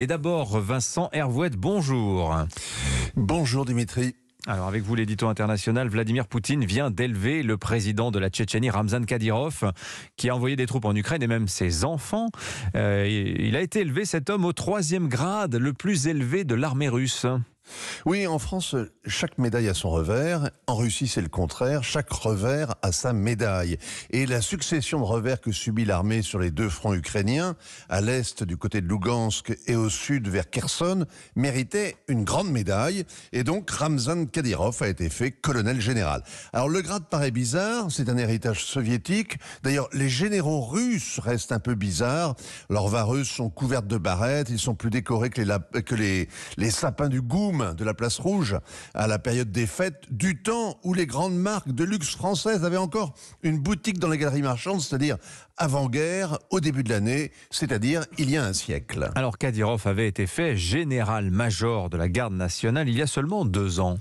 Et d'abord, Vincent Hervouet, bonjour. Bonjour Dimitri. Alors avec vous l'édito international, Vladimir Poutine vient d'élever le président de la Tchétchénie, Ramzan Kadyrov, qui a envoyé des troupes en Ukraine et même ses enfants. Euh, il a été élevé cet homme au troisième grade, le plus élevé de l'armée russe. Oui, en France, chaque médaille a son revers. En Russie, c'est le contraire. Chaque revers a sa médaille. Et la succession de revers que subit l'armée sur les deux fronts ukrainiens, à l'est du côté de Lugansk et au sud vers Kherson, méritait une grande médaille. Et donc, Ramzan Kadyrov a été fait colonel général. Alors, le grade paraît bizarre. C'est un héritage soviétique. D'ailleurs, les généraux russes restent un peu bizarres. Leurs vareuses sont couvertes de barrettes. Ils sont plus décorés que les, les sapins du Goum de la place rouge à la période des fêtes, du temps où les grandes marques de luxe françaises avaient encore une boutique dans les galeries marchandes, c'est-à-dire avant-guerre, au début de l'année, c'est-à-dire il y a un siècle. Alors Kadirov avait été fait général-major de la garde nationale il y a seulement deux ans.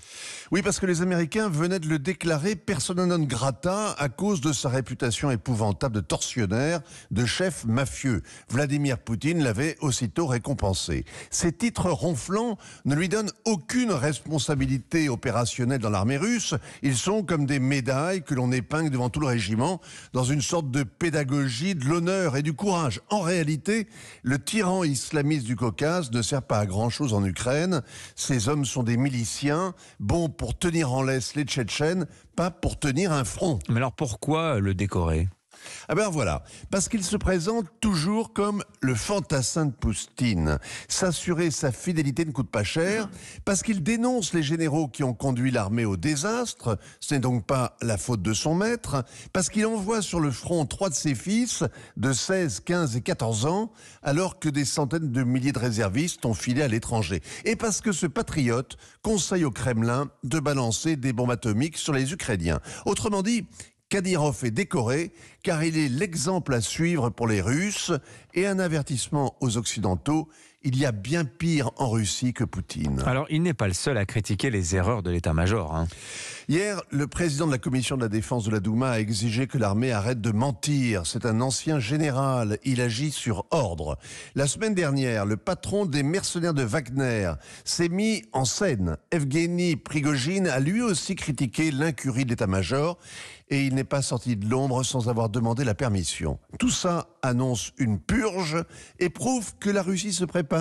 Oui, parce que les Américains venaient de le déclarer persona non grata à cause de sa réputation épouvantable de tortionnaire, de chef mafieux. Vladimir Poutine l'avait aussitôt récompensé. Ces titres ronflants ne lui donnent aucune responsabilité opérationnelle dans l'armée russe. Ils sont comme des médailles que l'on épingle devant tout le régiment dans une sorte de pédagogie de l'honneur et du courage. En réalité, le tyran islamiste du Caucase ne sert pas à grand-chose en Ukraine. Ces hommes sont des miliciens, bons pour tenir en laisse les Tchétchènes, pas pour tenir un front. Mais alors pourquoi le décorer ah ben voilà, parce qu'il se présente toujours comme le fantassin de Poustine. S'assurer sa fidélité ne coûte pas cher, parce qu'il dénonce les généraux qui ont conduit l'armée au désastre, ce n'est donc pas la faute de son maître, parce qu'il envoie sur le front trois de ses fils de 16, 15 et 14 ans, alors que des centaines de milliers de réservistes ont filé à l'étranger. Et parce que ce patriote conseille au Kremlin de balancer des bombes atomiques sur les Ukrainiens. Autrement dit, Kadyrov est décoré car il est l'exemple à suivre pour les Russes et un avertissement aux Occidentaux il y a bien pire en Russie que Poutine. Alors, il n'est pas le seul à critiquer les erreurs de l'état-major. Hein. Hier, le président de la commission de la défense de la Douma a exigé que l'armée arrête de mentir. C'est un ancien général. Il agit sur ordre. La semaine dernière, le patron des mercenaires de Wagner s'est mis en scène. Evgeny Prigogine a lui aussi critiqué l'incurie de l'état-major et il n'est pas sorti de l'ombre sans avoir demandé la permission. Tout ça annonce une purge et prouve que la Russie se prépare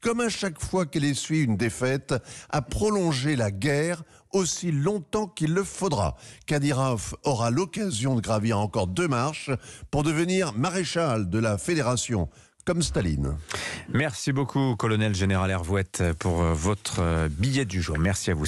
comme à chaque fois qu'elle essuie une défaite, à prolonger la guerre aussi longtemps qu'il le faudra. Kadyrov aura l'occasion de gravir encore deux marches pour devenir maréchal de la fédération comme Staline. Merci beaucoup, colonel général Hervouette, pour euh, votre euh, billet du jour. Merci à vous.